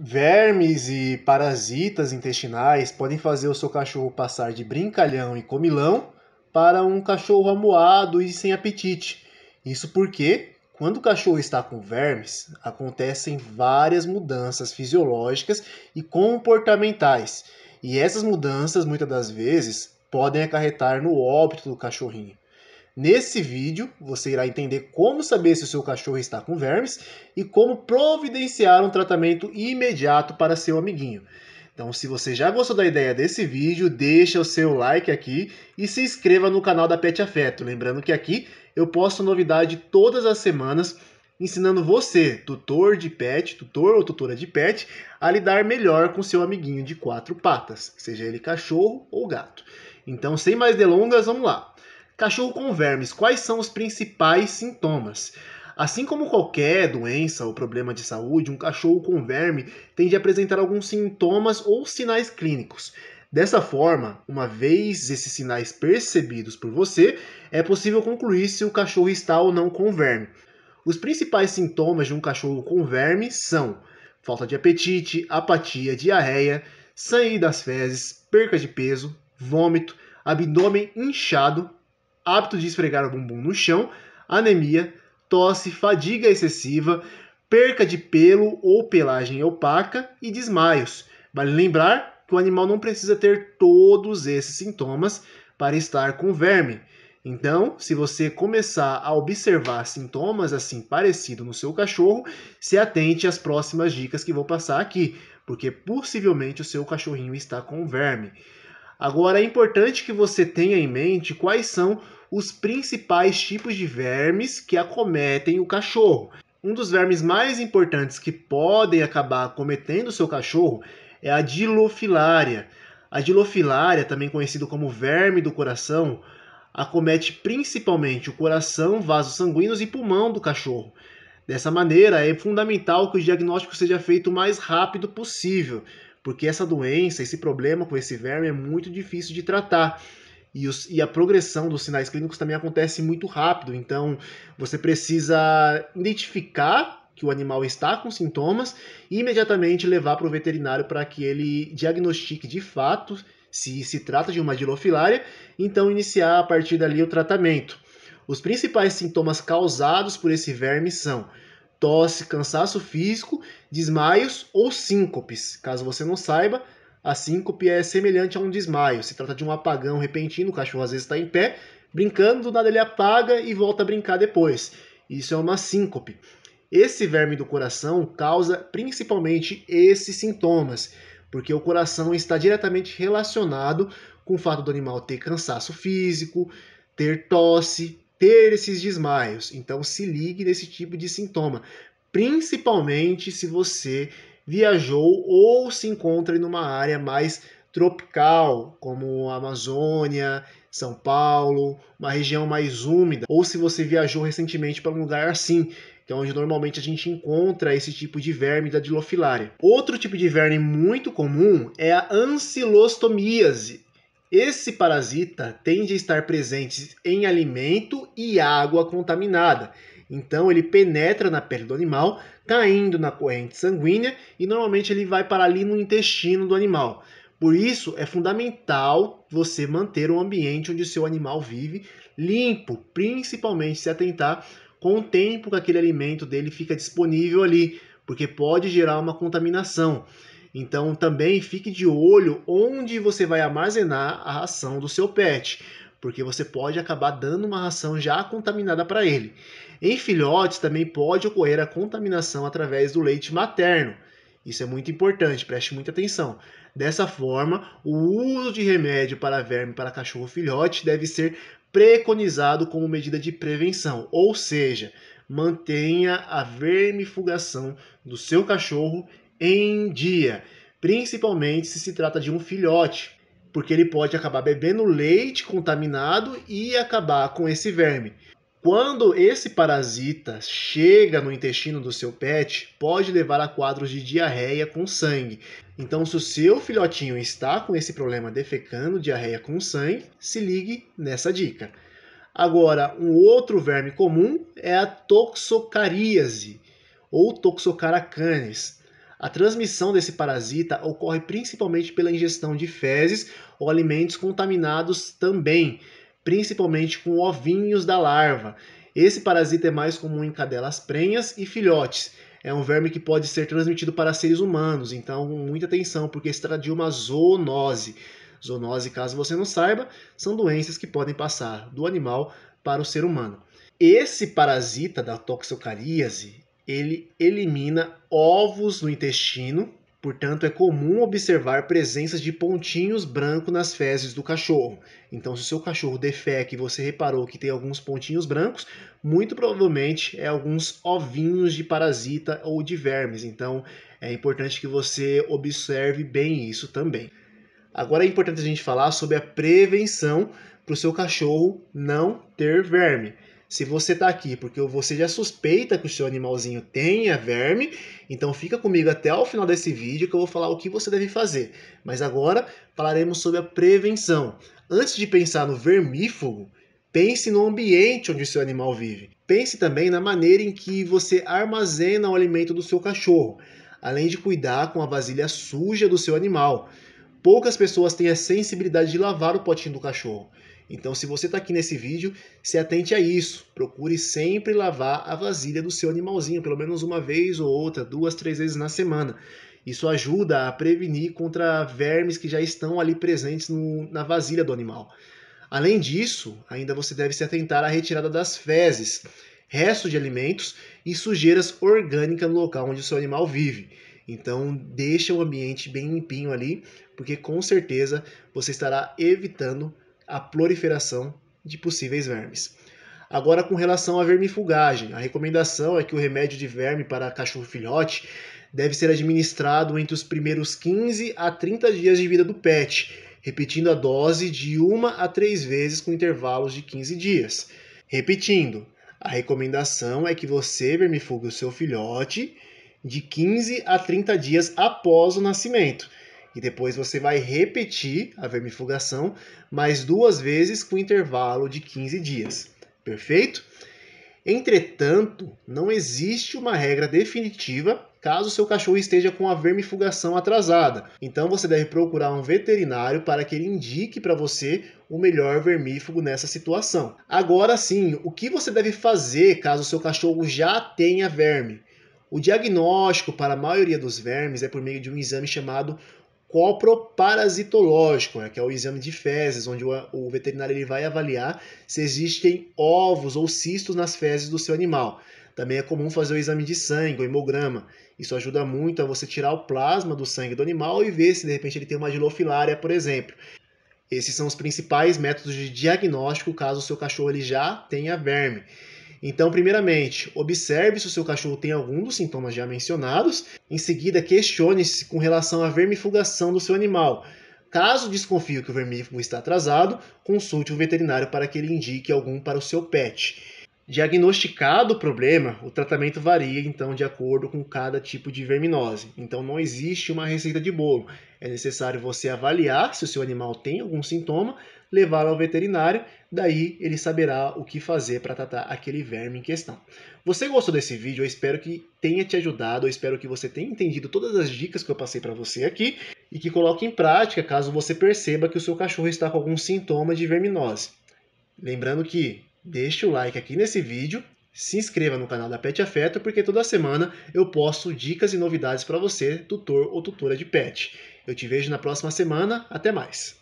Vermes e parasitas intestinais podem fazer o seu cachorro passar de brincalhão e comilão para um cachorro amuado e sem apetite. Isso porque, quando o cachorro está com vermes, acontecem várias mudanças fisiológicas e comportamentais. E essas mudanças, muitas das vezes, podem acarretar no óbito do cachorrinho. Nesse vídeo, você irá entender como saber se o seu cachorro está com vermes e como providenciar um tratamento imediato para seu amiguinho. Então, se você já gostou da ideia desse vídeo, deixa o seu like aqui e se inscreva no canal da Pet Afeto. Lembrando que aqui eu posto novidade todas as semanas, ensinando você, tutor de pet, tutor ou tutora de pet, a lidar melhor com seu amiguinho de quatro patas, seja ele cachorro ou gato. Então, sem mais delongas, vamos lá. Cachorro com vermes, quais são os principais sintomas? Assim como qualquer doença ou problema de saúde, um cachorro com verme tende a apresentar alguns sintomas ou sinais clínicos. Dessa forma, uma vez esses sinais percebidos por você, é possível concluir se o cachorro está ou não com verme. Os principais sintomas de um cachorro com verme são falta de apetite, apatia, diarreia, sangue das fezes, perca de peso, vômito, abdômen inchado, apto de esfregar o bumbum no chão, anemia, tosse, fadiga excessiva, perca de pelo ou pelagem opaca e desmaios. Vale lembrar que o animal não precisa ter todos esses sintomas para estar com verme. Então, se você começar a observar sintomas assim parecidos no seu cachorro, se atente às próximas dicas que vou passar aqui, porque possivelmente o seu cachorrinho está com verme. Agora é importante que você tenha em mente quais são os principais tipos de vermes que acometem o cachorro. Um dos vermes mais importantes que podem acabar acometendo o seu cachorro é a dilofilária. A dilofilária, também conhecido como verme do coração, acomete principalmente o coração, vasos sanguíneos e pulmão do cachorro. Dessa maneira, é fundamental que o diagnóstico seja feito o mais rápido possível, porque essa doença, esse problema com esse verme é muito difícil de tratar. E, os, e, a progressão dos sinais clínicos também acontece muito rápido. Então, você precisa identificar que o animal está com sintomas e imediatamente levar para o veterinário para que ele diagnostique de fato se se trata de uma dilofilária, então iniciar a partir dali o tratamento. Os principais sintomas causados por esse verme são tosse, cansaço físico, desmaios ou síncopes. Caso você não saiba, a síncope é semelhante a um desmaio. Se trata de um apagão repentino, o cachorro às vezes está em pé, brincando, do nada ele apaga e volta a brincar depois. Isso é uma síncope. Esse verme do coração causa principalmente esses sintomas, porque o coração está diretamente relacionado com o fato do animal ter cansaço físico, ter tosse, ter esses desmaios. Então se ligue nesse tipo de sintoma, principalmente se você viajou ou se encontra em uma área mais tropical, como a Amazônia, São Paulo, uma região mais úmida, ou se você viajou recentemente para um lugar assim, que é onde normalmente a gente encontra esse tipo de verme da dilofilária. Outro tipo de verme muito comum é a ancilostomíase. Esse parasita tende a estar presente em alimento e água contaminada. Então ele penetra na pele do animal, caindo na corrente sanguínea e normalmente ele vai para ali no intestino do animal. Por isso é fundamental você manter o ambiente onde o seu animal vive limpo, principalmente se atentar com o tempo que aquele alimento dele fica disponível ali, porque pode gerar uma contaminação. Então também fique de olho onde você vai armazenar a ração do seu pet, porque você pode acabar dando uma ração já contaminada para ele. Em filhotes também pode ocorrer a contaminação através do leite materno. Isso é muito importante, preste muita atenção. Dessa forma, o uso de remédio para verme para cachorro filhote deve ser preconizado como medida de prevenção, ou seja, mantenha a vermifugação do seu cachorro em dia, principalmente se se trata de um filhote, porque ele pode acabar bebendo leite contaminado e acabar com esse verme. Quando esse parasita chega no intestino do seu pet, pode levar a quadros de diarreia com sangue. Então, se o seu filhotinho está com esse problema defecando diarreia com sangue, se ligue nessa dica. Agora, um outro verme comum é a toxocaríase ou toxocaracanes. A transmissão desse parasita ocorre principalmente pela ingestão de fezes ou alimentos contaminados também principalmente com ovinhos da larva. Esse parasita é mais comum em cadelas prenhas e filhotes. É um verme que pode ser transmitido para seres humanos, então muita atenção, porque se trata de uma zoonose. Zoonose, caso você não saiba, são doenças que podem passar do animal para o ser humano. Esse parasita da toxocaríase, ele elimina ovos no intestino Portanto, é comum observar presenças de pontinhos brancos nas fezes do cachorro. Então, se o seu cachorro defeca e você reparou que tem alguns pontinhos brancos, muito provavelmente é alguns ovinhos de parasita ou de vermes. Então, é importante que você observe bem isso também. Agora é importante a gente falar sobre a prevenção para o seu cachorro não ter verme. Se você está aqui porque você já suspeita que o seu animalzinho tenha verme, então fica comigo até o final desse vídeo que eu vou falar o que você deve fazer. Mas agora falaremos sobre a prevenção. Antes de pensar no vermífugo, pense no ambiente onde o seu animal vive. Pense também na maneira em que você armazena o alimento do seu cachorro, além de cuidar com a vasilha suja do seu animal. Poucas pessoas têm a sensibilidade de lavar o potinho do cachorro. Então, se você está aqui nesse vídeo, se atente a isso. Procure sempre lavar a vasilha do seu animalzinho, pelo menos uma vez ou outra, duas, três vezes na semana. Isso ajuda a prevenir contra vermes que já estão ali presentes no, na vasilha do animal. Além disso, ainda você deve se atentar à retirada das fezes, restos de alimentos e sujeiras orgânicas no local onde o seu animal vive. Então, deixa o ambiente bem limpinho ali, porque com certeza você estará evitando a proliferação de possíveis vermes. Agora, com relação à vermifugagem, a recomendação é que o remédio de verme para cachorro filhote deve ser administrado entre os primeiros 15 a 30 dias de vida do pet, repetindo a dose de uma a três vezes com intervalos de 15 dias. Repetindo, a recomendação é que você vermifugue o seu filhote de 15 a 30 dias após o nascimento. E depois você vai repetir a vermifugação mais duas vezes com intervalo de 15 dias. Perfeito? Entretanto, não existe uma regra definitiva caso seu cachorro esteja com a vermifugação atrasada. Então você deve procurar um veterinário para que ele indique para você o melhor vermífugo nessa situação. Agora sim, o que você deve fazer caso seu cachorro já tenha verme? O diagnóstico para a maioria dos vermes é por meio de um exame chamado coproparasitológico, né, que é o exame de fezes, onde o, o veterinário ele vai avaliar se existem ovos ou cistos nas fezes do seu animal. Também é comum fazer o exame de sangue, o hemograma. Isso ajuda muito a você tirar o plasma do sangue do animal e ver se de repente ele tem uma dilofilária, por exemplo. Esses são os principais métodos de diagnóstico caso o seu cachorro ele já tenha verme. Então, primeiramente, observe se o seu cachorro tem algum dos sintomas já mencionados. Em seguida, questione-se com relação à vermifugação do seu animal. Caso desconfie que o vermífugo está atrasado, consulte o um veterinário para que ele indique algum para o seu pet. Diagnosticado o problema, o tratamento varia então de acordo com cada tipo de verminose. Então não existe uma receita de bolo. É necessário você avaliar se o seu animal tem algum sintoma levá-la ao veterinário, daí ele saberá o que fazer para tratar aquele verme em questão. Você gostou desse vídeo? Eu espero que tenha te ajudado, eu espero que você tenha entendido todas as dicas que eu passei para você aqui e que coloque em prática caso você perceba que o seu cachorro está com algum sintoma de verminose. Lembrando que deixe o like aqui nesse vídeo se inscreva no canal da Pet Afeto, porque toda semana eu posto dicas e novidades para você, tutor ou tutora de pet. Eu te vejo na próxima semana, até mais!